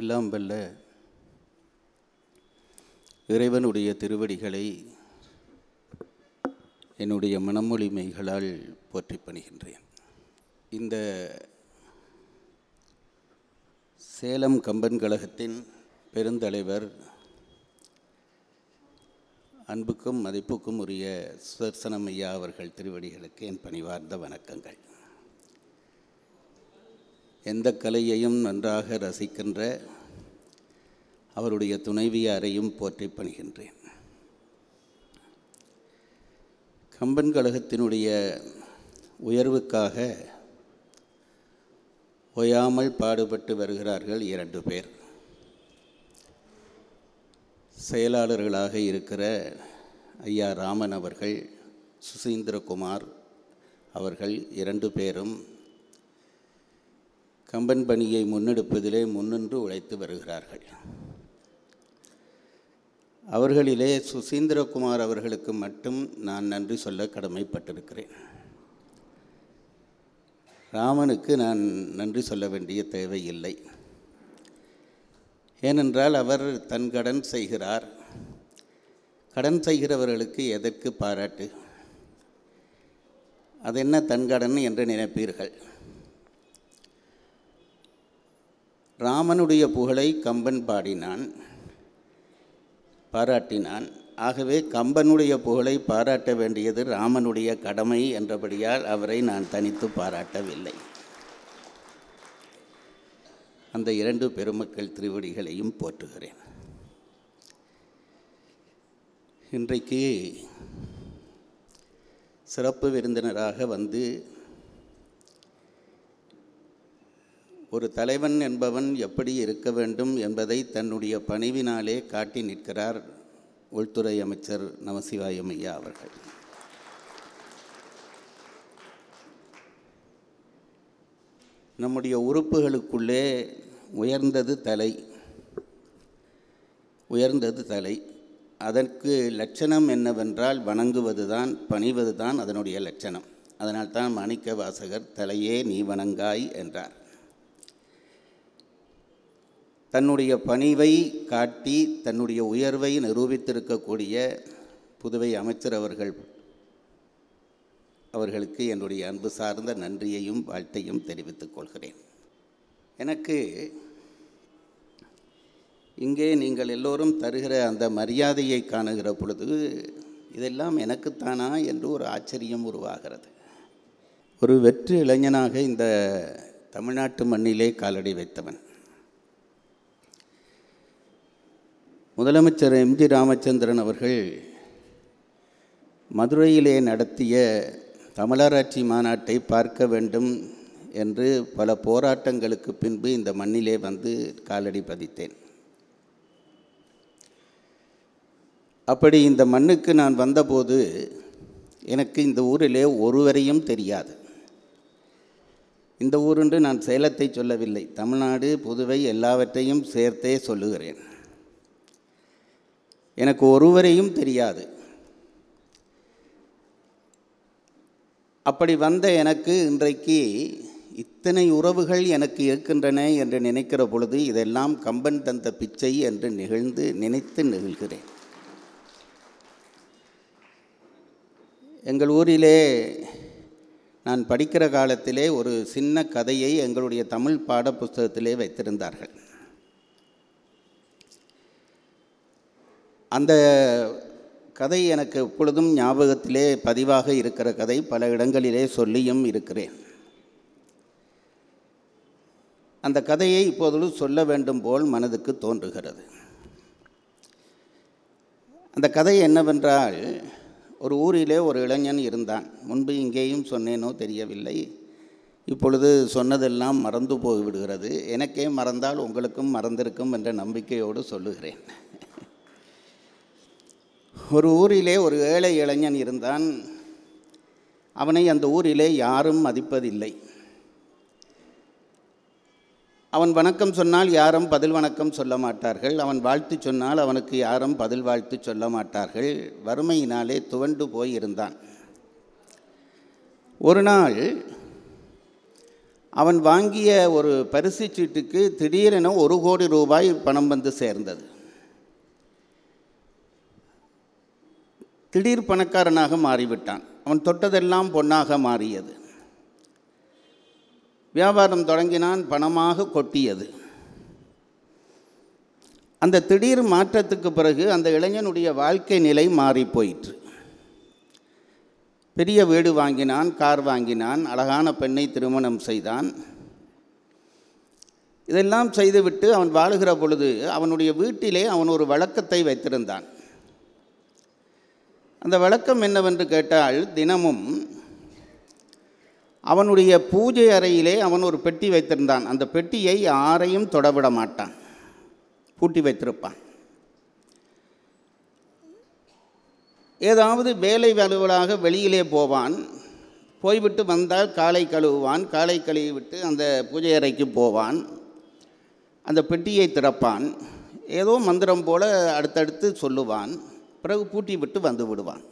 எல்லாம் வல்ல இறைவனுடைய திருவடிகளை என்னுடைய மனமொழிமைகளால் போற்றி பணிகின்றேன் இந்த சேலம் கம்பன் கழகத்தின் பெருந்தலைவர் அன்புக்கும் மதிப்புக்கும் உரிய சுதர்சனம் ஐயா அவர்கள் திருவடிகளுக்கு என் பணிவார்ந்த வணக்கங்கள் எந்த கலையையும் நன்றாக ரசிக்கின்ற அவருடைய துணைவியாரையும் போற்றி பணிகின்றேன் கம்பன் கழகத்தினுடைய உயர்வுக்காக ஓயாமல் பாடுபட்டு வருகிறார்கள் இரண்டு பேர் செயலாளர்களாக இருக்கிற ஐயா ராமன் அவர்கள் சுசீந்திரகுமார் அவர்கள் இரண்டு பேரும் கம்பன் பணியை முன்னெடுப்பதிலே முன்னின்று உழைத்து வருகிறார்கள் அவர்களிலே சுசீந்திரகுமார் அவர்களுக்கு மட்டும் நான் நன்றி சொல்ல கடமைப்பட்டிருக்கிறேன் ராமனுக்கு நான் நன்றி சொல்ல வேண்டிய தேவை இல்லை ஏனென்றால் அவர் தன் கடன் செய்கிறார் கடன் செய்கிறவர்களுக்கு எதற்கு பாராட்டு அது என்ன தன் கடன் என்று நினைப்பீர்கள் ராமனுடைய புகழை கம்பன் பாடினான் பாராட்டினான் ஆகவே கம்பனுடைய புகழை பாராட்ட வேண்டியது ராமனுடைய கடமை என்றபடியால் அவரை நான் தனித்து பாராட்டவில்லை அந்த இரண்டு பெருமக்கள் திருவடிகளையும் போற்றுகிறேன் இன்றைக்கு சிறப்பு விருந்தினராக வந்து ஒரு தலைவன் என்பவன் எப்படி இருக்க வேண்டும் என்பதை தன்னுடைய பணிவினாலே காட்டி நிற்கிறார் உள்துறை அமைச்சர் நமசிவாயம் ஐயா அவர்கள் நம்முடைய உறுப்புகளுக்குள்ளே உயர்ந்தது தலை உயர்ந்தது தலை அதற்கு லட்சணம் என்னவென்றால் வணங்குவது தான் பணிவது தான் அதனுடைய லட்சணம் அதனால் தான் மாணிக்க வாசகர் தலையே நீ வணங்காய் என்றார் தன்னுடைய பணிவை காட்டி தன்னுடைய உயர்வை நிரூபித்திருக்கக்கூடிய புதுவை அமைச்சர் அவர்கள் அவர்களுக்கு என்னுடைய அன்பு சார்ந்த நன்றியையும் வாழ்த்தையும் தெரிவித்துக் கொள்கிறேன் எனக்கு இங்கே நீங்கள் எல்லோரும் தருகிற அந்த மரியாதையை காணுகிற பொழுது இதெல்லாம் எனக்குத்தானா என்று ஒரு ஆச்சரியம் உருவாகிறது ஒரு வெற்று இளைஞனாக இந்த தமிழ்நாட்டு மண்ணிலே காலடி வைத்தவன் முதலமைச்சர் எம் ஜி ராமச்சந்திரன் அவர்கள் மதுரையிலே நடத்திய தமிழராட்சி மாநாட்டை பார்க்க வேண்டும் என்று பல போராட்டங்களுக்கு பின்பு இந்த மண்ணிலே வந்து காலடி பதித்தேன் அப்படி இந்த மண்ணுக்கு நான் வந்தபோது எனக்கு இந்த ஊரிலே ஒருவரையும் தெரியாது இந்த ஊருண்டு நான் சேலத்தை சொல்லவில்லை தமிழ்நாடு புதுவை எல்லாவற்றையும் சேர்த்தே சொல்லுகிறேன் எனக்கு ஒருவரையும் தெரியாது அப்படி வந்த எனக்கு இன்றைக்கு இத்தனை உறவுகள் எனக்கு இருக்கின்றன என்று நினைக்கிற பொழுது இதெல்லாம் கம்பன் தந்த பிச்சை என்று நிகழ்ந்து நினைத்து நிகழ்கிறேன் எங்கள் ஊரிலே நான் படிக்கிற காலத்திலே ஒரு சின்ன கதையை எங்களுடைய தமிழ் பாட புஸ்தகத்திலே வைத்திருந்தார்கள் அந்த கதை எனக்கு எப்பொழுதும் ஞாபகத்திலே பதிவாக இருக்கிற கதை பல இடங்களிலே சொல்லியும் இருக்கிறேன் அந்த கதையை இப்போது சொல்ல வேண்டும் போல் மனதுக்கு தோன்றுகிறது அந்த கதை என்னவென்றால் ஒரு ஊரிலே ஒரு இளைஞன் இருந்தான் முன்பு இங்கேயும் சொன்னேனோ தெரியவில்லை இப்பொழுது சொன்னதெல்லாம் மறந்து போய்விடுகிறது எனக்கே மறந்தால் உங்களுக்கும் மறந்திருக்கும் என்ற நம்பிக்கையோடு சொல்லுகிறேன் ஒரு ஊரிலே ஒரு ஏழை இளைஞன் இருந்தான் அவனை அந்த ஊரிலே யாரும் மதிப்பதில்லை அவன் வணக்கம் சொன்னால் யாரும் பதில் வணக்கம் சொல்ல மாட்டார்கள் அவன் வாழ்த்து சொன்னால் அவனுக்கு யாரும் பதில் வாழ்த்து சொல்ல மாட்டார்கள் வறுமையினாலே துவண்டு போயிருந்தான் ஒரு நாள் அவன் வாங்கிய ஒரு பரிசு சீட்டுக்கு திடீரென ஒரு கோடி ரூபாய் பணம் வந்து சேர்ந்தது திடீர் பணக்காரனாக மாறிவிட்டான் அவன் தொட்டதெல்லாம் பொன்னாக மாறியது வியாபாரம் தொடங்கினான் பணமாக கொட்டியது அந்த திடீர் மாற்றத்துக்கு பிறகு அந்த இளைஞனுடைய வாழ்க்கை நிலை மாறி போயிற்று பெரிய வீடு வாங்கினான் கார் வாங்கினான் அழகான பெண்ணை திருமணம் செய்தான் இதெல்லாம் செய்துவிட்டு அவன் வாழுகிற பொழுது அவனுடைய வீட்டிலே அவன் ஒரு வழக்கத்தை வைத்திருந்தான் அந்த விளக்கம் என்னவென்று கேட்டால் தினமும் அவனுடைய பூஜை அறையிலே அவன் ஒரு பெட்டி வைத்திருந்தான் அந்த பெட்டியை யாரையும் தொடவிட மாட்டான் பூட்டி வைத்திருப்பான் ஏதாவது வேலை வலுவலாக வெளியிலே போவான் போய்விட்டு வந்தால் காலை கழுவுவான் காலை கழுவிவிட்டு அந்த பூஜை அறைக்கு போவான் அந்த பெட்டியை திறப்பான் ஏதோ மந்திரம் போல் அடுத்தடுத்து சொல்லுவான் பிறகு பூட்டி விட்டு வந்து விடுவான்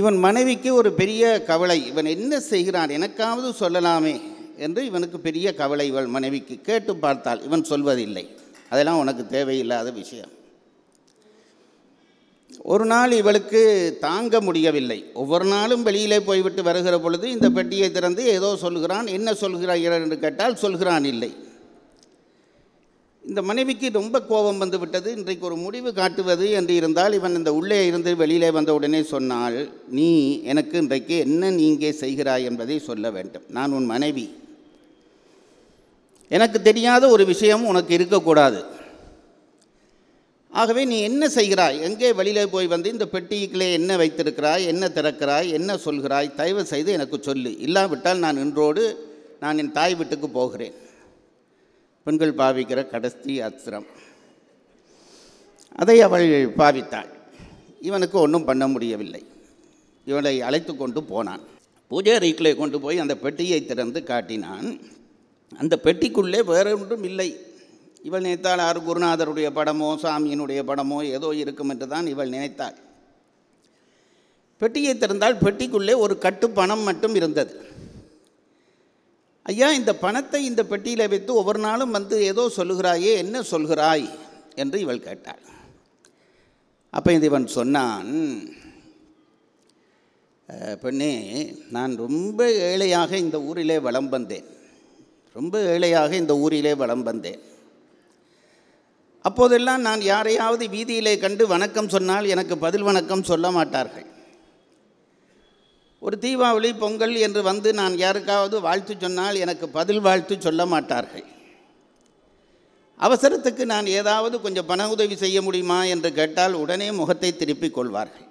இவன் மனைவிக்கு ஒரு பெரிய கவலை இவன் என்ன செய்கிறான் எனக்காவது சொல்லலாமே என்று இவனுக்கு பெரிய கவலை இவள் மனைவிக்கு கேட்டு பார்த்தால் இவன் சொல்வதில்லை அதெல்லாம் உனக்கு தேவையில்லாத விஷயம் ஒரு நாள் இவளுக்கு தாங்க முடியவில்லை ஒவ்வொரு நாளும் வெளியிலே போய்விட்டு வருகிற பொழுது இந்த பெட்டியை திறந்து ஏதோ சொல்கிறான் என்ன சொல்கிறாய் என்று கேட்டால் சொல்கிறான் இல்லை இந்த மனைவிக்கு ரொம்ப கோபம் வந்து விட்டது இன்றைக்கு ஒரு முடிவு காட்டுவது என்று இருந்தால் இவன் இந்த உள்ளே இருந்து வெளியிலே வந்த உடனே சொன்னால் நீ எனக்கு இன்றைக்கு என்ன நீங்கே செய்கிறாய் என்பதை சொல்ல வேண்டும் நான் உன் மனைவி எனக்கு தெரியாத ஒரு விஷயம் உனக்கு இருக்கக்கூடாது ஆகவே நீ என்ன செய்கிறாய் எங்கே வெளியில் போய் வந்து இந்த பெட்டிக்குள்ளே என்ன வைத்திருக்கிறாய் என்ன திறக்கிறாய் என்ன சொல்கிறாய் தயவு செய்து எனக்கு சொல்லு இல்லாவிட்டால் நான் இன்றோடு நான் என் தாய் வீட்டுக்கு போகிறேன் பெண்கள் பாவிக்கிற கடைசி அஸ்திரம் அதை அவள் பாவித்தாள் இவனுக்கு ஒன்றும் பண்ண முடியவில்லை இவளை அழைத்து கொண்டு போனான் பூஜை அறைக்குள்ளே கொண்டு போய் அந்த பெட்டியை திறந்து காட்டினான் அந்த பெட்டிக்குள்ளே வேற ஒன்றும் இல்லை இவள் நினைத்தால் ஆறு குருநாதருடைய படமோ சாமியினுடைய படமோ ஏதோ இருக்கும் என்று தான் இவள் நினைத்தாள் பெட்டியை திறந்தால் பெட்டிக்குள்ளே ஒரு கட்டு பணம் மட்டும் இருந்தது ஐயா இந்த பணத்தை இந்த பெட்டியில் வைத்து ஒவ்வொரு நாளும் வந்து ஏதோ சொல்லுகிறாயே என்ன சொல்கிறாய் என்று இவள் கேட்டாள் அப்போ இது இவன் சொன்னான் பெண்ணே நான் ரொம்ப ஏழையாக இந்த ஊரிலே வளம் வந்தேன் ரொம்ப ஏழையாக இந்த ஊரிலே வளம் வந்தேன் அப்போதெல்லாம் நான் யாரையாவது வீதியிலே கண்டு வணக்கம் சொன்னால் எனக்கு பதில் வணக்கம் சொல்ல மாட்டார்கள் ஒரு தீபாவளி பொங்கல் என்று வந்து நான் யாருக்காவது வாழ்த்து சொன்னால் எனக்கு பதில் வாழ்த்து சொல்ல மாட்டார்கள் அவசரத்துக்கு நான் ஏதாவது கொஞ்சம் பண உதவி செய்ய முடியுமா என்று கேட்டால் உடனே முகத்தை திருப்பிக் கொள்வார்கள்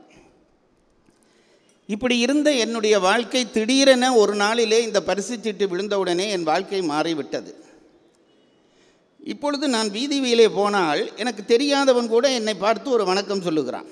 இப்படி இருந்த என்னுடைய வாழ்க்கை திடீரென ஒரு நாளிலே இந்த பரிசு சீட்டு விழுந்தவுடனே என் வாழ்க்கை மாறிவிட்டது இப்பொழுது நான் வீதி வீலே போனால் எனக்கு தெரியாதவன் கூட என்னை பார்த்து ஒரு வணக்கம் சொல்லுகிறான்